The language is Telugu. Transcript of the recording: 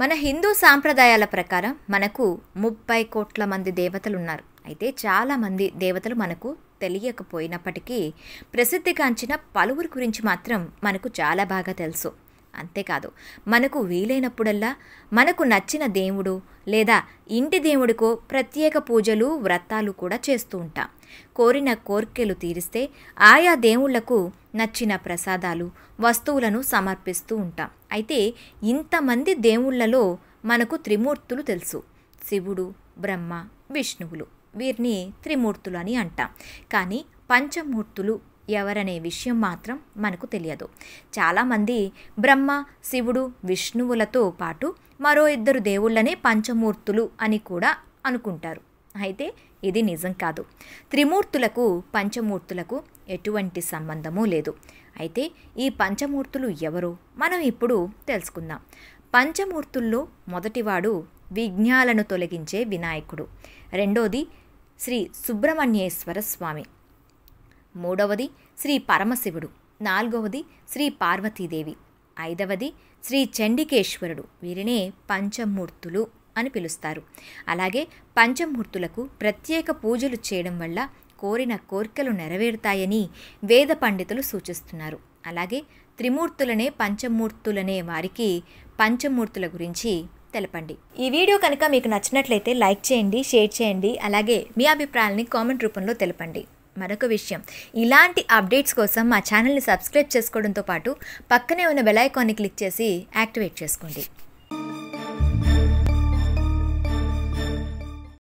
మన హిందూ సాంప్రదాయాల ప్రకారం మనకు ముప్పై కోట్ల మంది దేవతలు ఉన్నారు అయితే చాలామంది దేవతలు మనకు తెలియకపోయినప్పటికీ ప్రసిద్ధిగాంచిన పలువురు గురించి మాత్రం మనకు చాలా బాగా తెలుసు అంతేకాదు మనకు వీలైనప్పుడల్లా మనకు నచ్చిన దేవుడు లేదా ఇంటి దేవుడికో ప్రత్యేక పూజలు వ్రతాలు కూడా చేస్తూ ఉంటాం కోరిన కోర్కెలు తీరిస్తే ఆయా దేవుళ్లకు నచ్చిన ప్రసాదాలు వస్తువులను సమర్పిస్తూ ఉంటాం అయితే ఇంతమంది దేవుళ్లలో మనకు త్రిమూర్తులు తెలుసు శివుడు బ్రహ్మ విష్ణువులు వీరిని త్రిమూర్తులు అని అంటాం కానీ పంచమూర్తులు ఎవరనే విషయం మాత్రం మనకు తెలియదు చాలామంది బ్రహ్మ శివుడు విష్ణువులతో పాటు మరో ఇద్దరు దేవుళ్ళనే పంచమూర్తులు అని కూడా అనుకుంటారు అయితే ఇది నిజం కాదు త్రిమూర్తులకు పంచమూర్తులకు ఎటువంటి సంబంధము లేదు అయితే ఈ పంచమూర్తులు ఎవరు మనం ఇప్పుడు తెలుసుకుందాం పంచమూర్తుల్లో మొదటివాడు విఘ్నాలను తొలగించే వినాయకుడు రెండోది శ్రీ సుబ్రహ్మణ్యేశ్వర స్వామి మూడవది శ్రీ పరమశివుడు నాలుగవది శ్రీ పార్వతీదేవి ఐదవది శ్రీ చండికేశ్వరుడు వీరినే పంచమూర్తులు అని పిలుస్తారు అలాగే పంచమూర్తులకు ప్రత్యేక పూజలు చేయడం వల్ల కోరిన కోరికలు నెరవేరుతాయని వేద పండితులు సూచిస్తున్నారు అలాగే త్రిమూర్తులనే పంచమూర్తులనే వారికి పంచమూర్తుల గురించి తెలపండి ఈ వీడియో కనుక మీకు నచ్చినట్లయితే లైక్ చేయండి షేర్ చేయండి అలాగే మీ అభిప్రాయాల్ని కామెంట్ రూపంలో తెలపండి మరొక విషయం ఇలాంటి అప్డేట్స్ కోసం మా ఛానల్ని సబ్స్క్రైబ్ చేసుకోవడంతో పాటు పక్కనే ఉన్న బెలైకాన్ని క్లిక్ చేసి యాక్టివేట్ చేసుకోండి